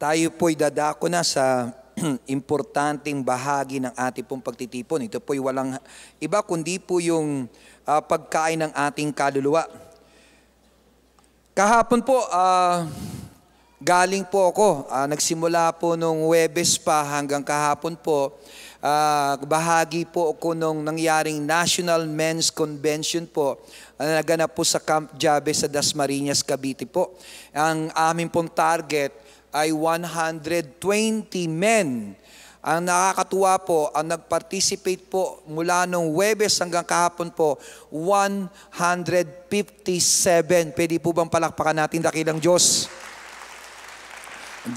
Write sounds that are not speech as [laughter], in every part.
Tayo po'y dadako na sa [clears throat] importanteng bahagi ng ating pong pagtitipon. Ito po'y walang iba kundi po yung uh, pagkain ng ating kaluluwa. Kahapon po, uh, galing po ako. Uh, nagsimula po nung Webes pa hanggang kahapon po uh, bahagi po ako nung nangyaring National Men's Convention po na ah, naganap po sa Camp Jabe sa Dasmariñas, Cavite po. Ang aming pong target ay 120 men. Ang nakakatuwa po, ang nag-participate po mula nung Webes hanggang kahapon po, 157. Pwede po bang palakpakan natin dakilang Diyos?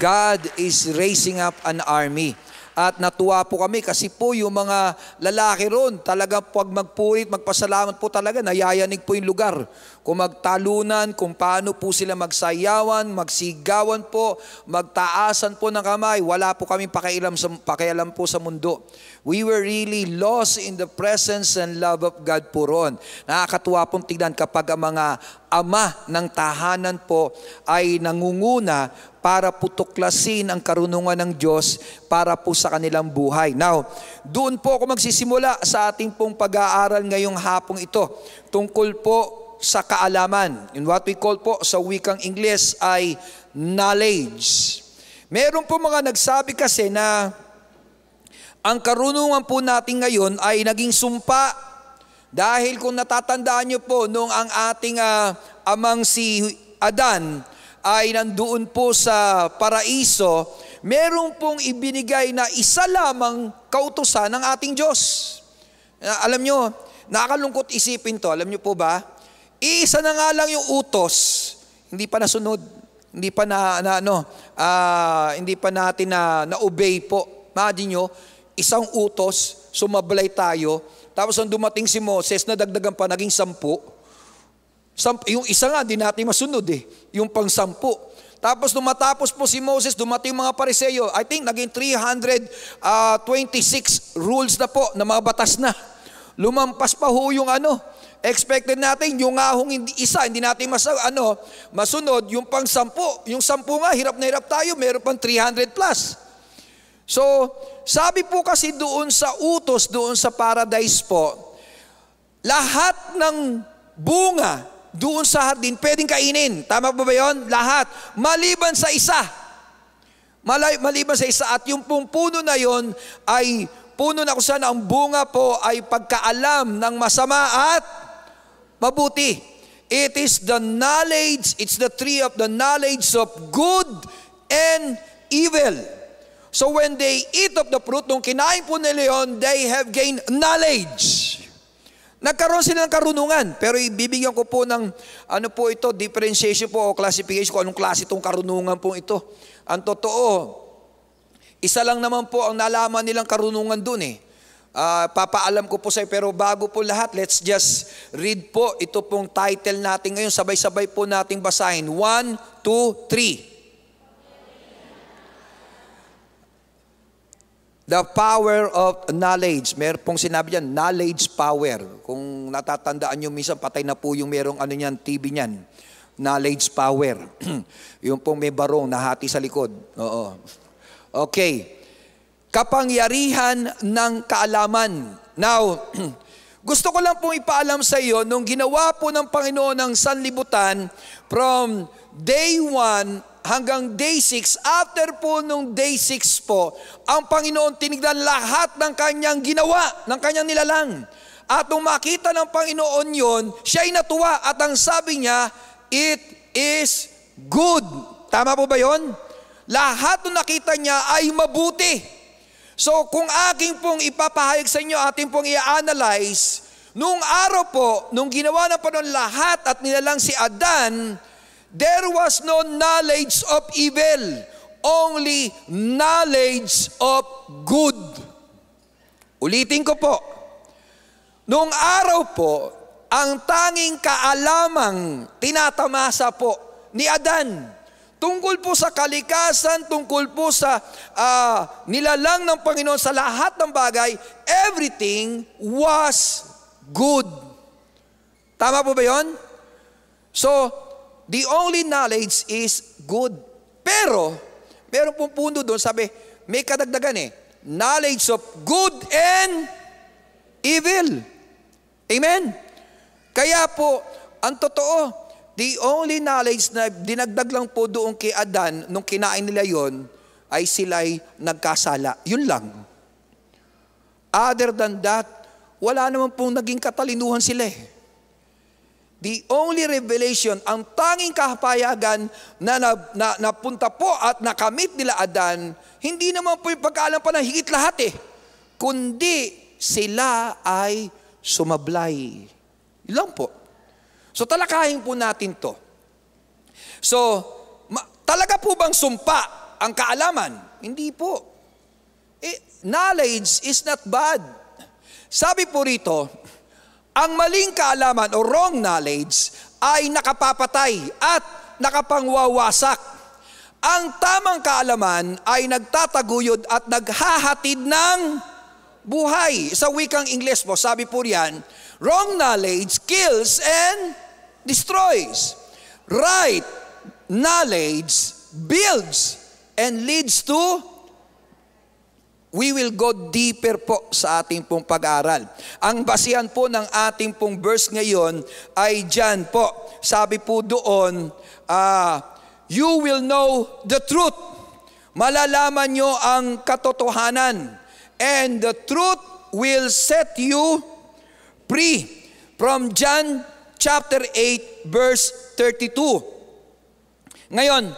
God is raising up an army. At natuwa po kami kasi po yung mga lalaki ron, talaga pag magpulit, magpasalamat po talaga, nayayanig po yung lugar. Kung magtalunan, kung paano po sila magsayawan, magsigawan po, magtaasan po ng kamay, wala po kami pakialam, sa, pakialam po sa mundo. We were really lost in the presence and love of God po ron. Nakakatuwa pong tignan kapag ang mga ama ng tahanan po ay nangunguna para putuklasin ang karunungan ng Diyos para po sa kanilang buhay. Now, doon po ako magsisimula sa ating pong pag-aaral ngayong hapong ito tungkol po sa kaalaman. In what we call po sa wikang Ingles ay knowledge. Meron po mga nagsabi kasi na ang karunungan po natin ngayon ay naging sumpa dahil kung natatandaan niyo po, nung ang ating uh, amang si Adan ay nandoon po sa paraiso, meron pong ibinigay na isa lamang kautosan ng ating Diyos. Ah, alam nyo, nakakalungkot isipin to, alam nyo po ba? Iisa na nga lang yung utos, hindi pa nasunod, hindi pa na, na ano, uh, hindi pa natin na, na-obey po. Imagine nyo, isang utos, sumablay tayo, tapos ang dumating si Moses, nadagdagan pa, naging sampu. Samp, yung isa nga, di natin masunod eh. Yung pang sampu. Tapos nung matapos po si Moses, dumating mga pariseyo. I think naging 326 ah, rules na po, na mga batas na. Lumampas pa ho yung ano, expected natin yung ahong hindi, isa, hindi natin mas, ano, masunod, yung pang sampu. Yung sampu nga, hirap na hirap tayo, meron pang 300 plus. So, sabi po kasi doon sa utos, doon sa paradise po, lahat ng bunga doon sa hardin, pwedeng kainin. Tama po ba yon? Lahat. Maliban sa isa. Malay, maliban sa isa. At yung pong puno na yon ay puno na kung saan ang bunga po ay pagkaalam ng masama at mabuti. It is the knowledge, it's the tree of the knowledge of good and evil. So when they eat of the fruit, nung kinain po ni Leon, they have gained knowledge. Nagkaroon sila ng karunungan. Pero ibibigyan ko po ng ano po ito, differentiation po o classification ko anong klase itong karunungan po ito. Ang totoo, isa lang naman po ang nalaman nilang karunungan dun eh. Uh, papaalam ko po sa pero bago po lahat, let's just read po ito pong title natin ngayon. Sabay-sabay po nating basahin. 1, 2, 3. The power of knowledge. Meron pong sinabi yan, knowledge power. Kung natatandaan nyo, minsan patay na po yung merong ano niyan, TV niyan. Knowledge power. [clears throat] yung pong may barong, nahati sa likod. Oo. Okay. Kapangyarihan ng kaalaman. Now, [clears throat] gusto ko lang pong ipaalam sa iyo, nung ginawa po ng Panginoon ng sanlibutan, from day one hanggang day 6, after po nung day 6 po, ang Panginoon tinignan lahat ng kanyang ginawa, ng kanyang nilalang. At nung makita ng Panginoon yon, siya ay natuwa at ang sabi niya, it is good. Tama po ba yon? Lahat ng nakita niya ay mabuti. So kung aking pong ipapahayag sa inyo, ating pong i-analyze, nung araw po, nung ginawa ng panon lahat at nilalang si Adan, There was no knowledge of evil, only knowledge of good. Ulitin ko po, noong araw po, ang tanging kaalamang tinatamasa po ni Adan tungkol po sa kalikasan, tungkol po sa uh, nilalang ng Panginoon sa lahat ng bagay, everything was good. Tama po ba yon? So, the only knowledge is good. Pero, meron pong punto doon, sabi, may kadagdagan eh, knowledge of good and evil. Amen? Kaya po, ang totoo, the only knowledge na dinagdag lang po doon kay Adan, nung kinain nila yon ay sila'y nagkasala. Yun lang. Other than that, wala naman pong naging katalinuhan sila eh the only revelation, ang tanging kapayagan na, na, na napunta po at nakamit nila Adan, hindi naman po yung pagkaalam pa na higit lahat eh, kundi sila ay sumablay. Ilan po. So talakahin po natin to. So, ma- talaga po bang sumpa ang kaalaman? Hindi po. Eh, knowledge is not bad. Sabi po rito, ang maling kaalaman o wrong knowledge ay nakapapatay at nakapangwawasak. Ang tamang kaalaman ay nagtataguyod at naghahatid ng buhay. Sa wikang Ingles po, sabi po riyan, wrong knowledge kills and destroys. Right knowledge builds and leads to We will go deeper po sa ating pong pag-aaral. Ang basihan po ng ating pong verse ngayon ay dyan po. Sabi po doon, uh, you will know the truth. Malalaman nyo ang katotohanan. And the truth will set you free. From John chapter 8 verse 32. Ngayon,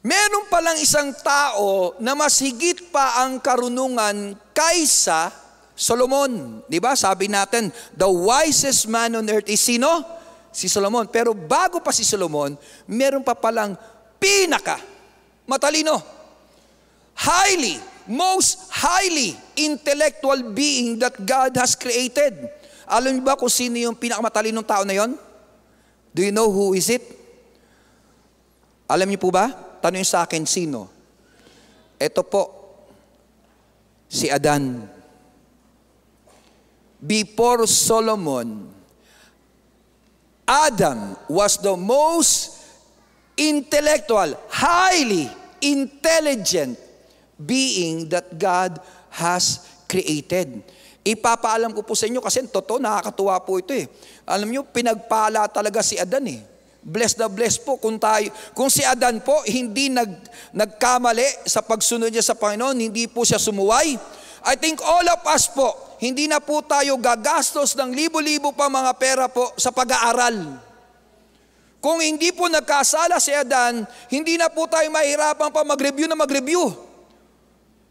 Meron palang isang tao na mas higit pa ang karunungan kaysa Solomon. Di ba? Sabi natin, the wisest man on earth is sino? Si Solomon. Pero bago pa si Solomon, meron pa palang pinaka matalino. Highly, most highly intellectual being that God has created. Alam niyo ba kung sino yung pinakamatalinong tao na yon? Do you know who is it? Alam niyo po ba? tanong sa akin, sino? Ito po, si Adan. Before Solomon, Adam was the most intellectual, highly intelligent being that God has created. Ipapaalam ko po sa inyo kasi totoo, nakakatuwa po ito eh. Alam nyo, pinagpala talaga si Adan eh. Bless the bless po kung tayo, kung si Adan po hindi nag, nagkamali sa pagsunod niya sa Panginoon, hindi po siya sumuway. I think all of us po, hindi na po tayo gagastos ng libo-libo pa mga pera po sa pag-aaral. Kung hindi po nagkasala si Adan, hindi na po tayo mahirapan pa mag-review na mag-review.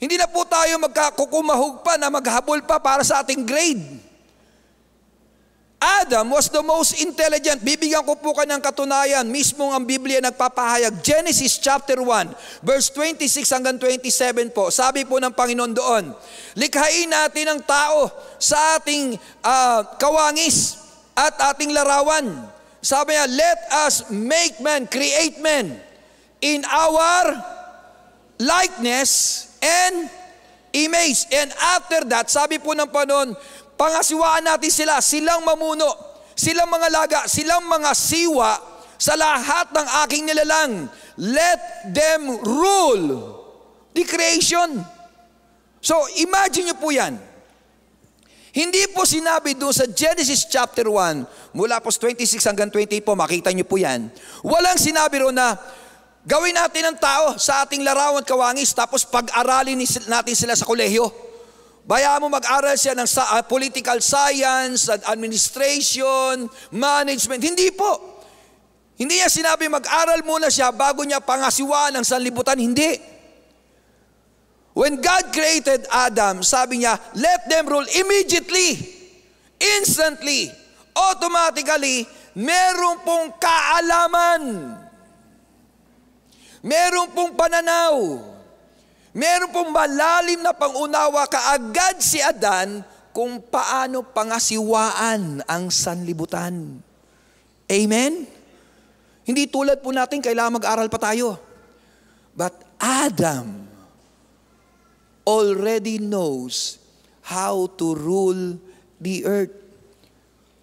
Hindi na po tayo magkakukumahog pa na maghabol pa para sa ating grade. Adam was the most intelligent. Bibigyan ko po kayo ng katunayan. Mismo ang Biblia nagpapahayag. Genesis chapter 1, verse 26 hanggang 27 po. Sabi po ng Panginoon doon, Likhain natin ang tao sa ating uh, kawangis at ating larawan. Sabi niya, let us make man, create man in our likeness and image. And after that, sabi po ng Panon, Pangasiwaan natin sila, silang mamuno, silang mga laga, silang mga siwa sa lahat ng aking nilalang. Let them rule the creation. So imagine nyo po yan. Hindi po sinabi doon sa Genesis chapter 1, mula po 26 hanggang 20 po, makita nyo po yan. Walang sinabi roon na gawin natin ang tao sa ating larawan kawangi, tapos pag-aralin natin sila sa kolehiyo. Baya mo mag-aral siya ng ah, political science, administration, management. Hindi po. Hindi niya sinabi mag-aral muna siya bago niya pangasiwaan ang sanlibutan. Hindi. When God created Adam, sabi niya, let them rule immediately, instantly, automatically, meron pong kaalaman. Meron pong pananaw. Meron pong malalim na pangunawa kaagad si Adan kung paano pangasiwaan ang sanlibutan. Amen? Hindi tulad po natin, kailangan mag-aral pa tayo. But Adam already knows how to rule the earth.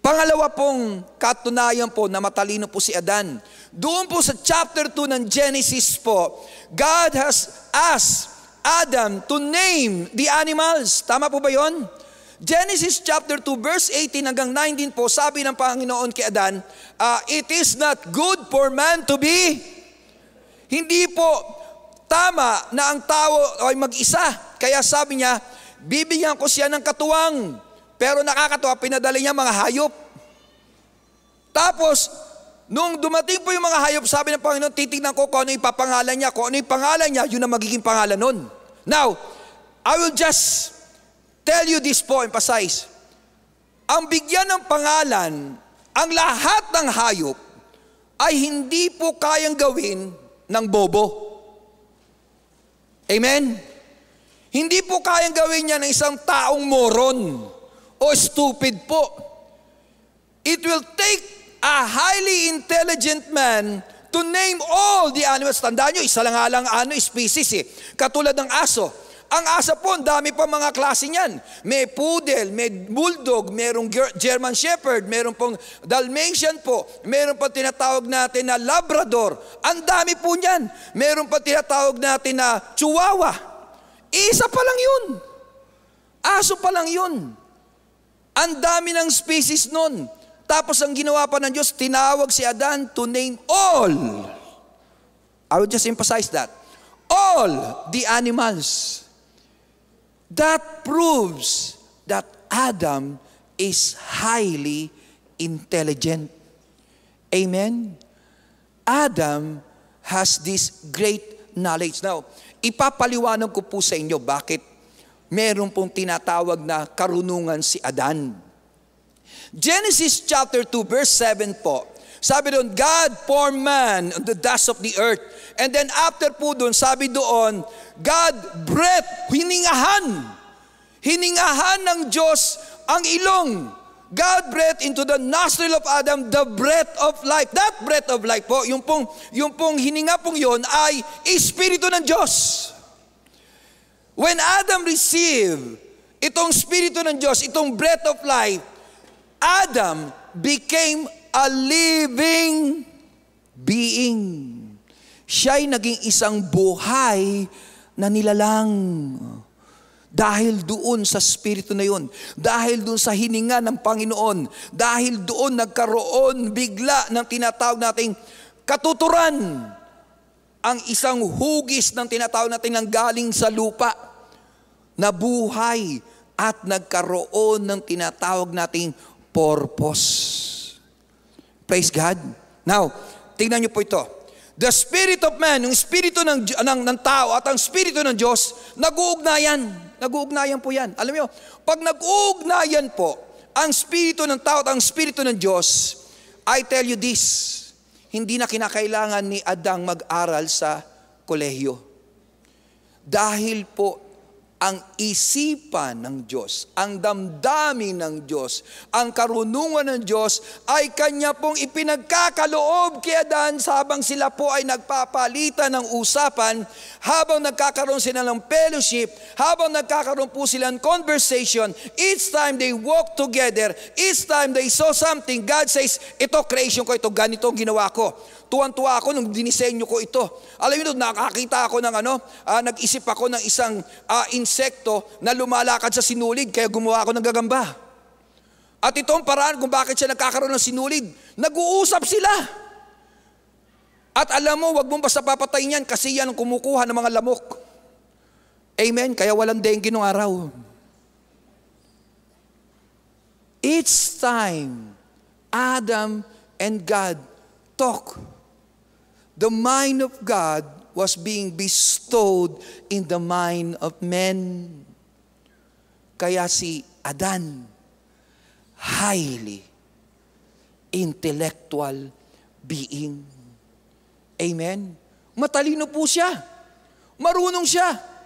Pangalawa pong katunayan po na matalino po si Adan. Doon po sa chapter 2 ng Genesis po, God has asked Adam to name the animals. Tama po ba yon? Genesis chapter 2 verse 18 hanggang 19 po, sabi ng Panginoon kay Adan, uh, It is not good for man to be. Hindi po tama na ang tao ay mag-isa. Kaya sabi niya, bibigyan ko siya ng katuwang. Pero nakakatuwa, pinadala niya mga hayop. Tapos, nung dumating po yung mga hayop, sabi ng Panginoon, titignan ko kung ano yung papangalan niya. Kung ano yung pangalan niya, yun ang magiging pangalan nun. Now, I will just tell you this po, emphasize. Ang bigyan ng pangalan, ang lahat ng hayop ay hindi po kayang gawin ng bobo. Amen? Hindi po kayang gawin niya ng isang taong moron o stupid po. It will take a highly intelligent man to name all the animals. Tandaan nyo, isa lang lang ano, eh, species eh. Katulad ng aso. Ang asa po, ang dami pa mga klase niyan. May poodle, may bulldog, merong German Shepherd, meron pong Dalmatian po, meron pa tinatawag natin na Labrador. Ang dami po niyan. Meron pa tinatawag natin na Chihuahua. Isa pa lang yun. Aso pa lang yun. Ang dami ng species nun. Tapos ang ginawa pa ng Diyos, tinawag si Adan to name all. I will just emphasize that. All the animals. That proves that Adam is highly intelligent. Amen? Adam has this great knowledge. Now, ipapaliwanag ko po sa inyo bakit meron pong tinatawag na karunungan si Adan. Genesis chapter 2 verse 7 po, sabi doon, God formed man on the dust of the earth. And then after po doon, sabi doon, God breath, hiningahan. Hiningahan ng Diyos ang ilong. God breath into the nostril of Adam the breath of life. That breath of life po, yung pong, yung pong hininga pong yon ay Espiritu ng Diyos. When Adam received itong Espiritu ng Diyos, itong breath of life, Adam became a living being. Siya'y naging isang buhay na nilalang. Dahil doon sa spirito na yun, dahil doon sa hininga ng Panginoon, dahil doon nagkaroon bigla ng tinatawag nating katuturan ang isang hugis ng tinatawag natin ng galing sa lupa na buhay at nagkaroon ng tinatawag nating purpose. Praise God. Now, tingnan niyo po ito. The spirit of man, yung espiritu ng, ng, ng tao at ang espiritu ng Diyos, nag-uugnayan. Nag-uugnayan po yan. Alam niyo, pag nag-uugnayan po ang espiritu ng tao at ang espiritu ng Diyos, I tell you this, hindi na kinakailangan ni Adang mag-aral sa kolehiyo. Dahil po ang isipan ng Diyos, ang damdamin ng Diyos, ang karunungan ng Diyos ay Kanya pong ipinagkakaloob. Kaya daan habang sila po ay nagpapalitan ng usapan, habang nagkakaroon sila ng fellowship, habang nagkakaroon po sila ng conversation, each time they walk together, each time they saw something, God says, ito creation ko, ito ganito ginawa ko Tuwan-tuwa ako nung dinisenyo ko ito. Alam niyo, nakakita ako ng ano, uh, nag-isip ako ng isang uh, insekto na lumalakad sa sinulid, kaya gumawa ako ng gagamba. At ito ang paraan kung bakit siya nagkakaroon ng sinulid. Nag-uusap sila. At alam mo, wag mong basta papatayin yan kasi yan ang kumukuha ng mga lamok. Amen? Kaya walang dengue nung araw. It's time Adam and God talk the mind of God was being bestowed in the mind of men. Kaya si Adan, highly intellectual being. Amen? Matalino po siya. Marunong siya.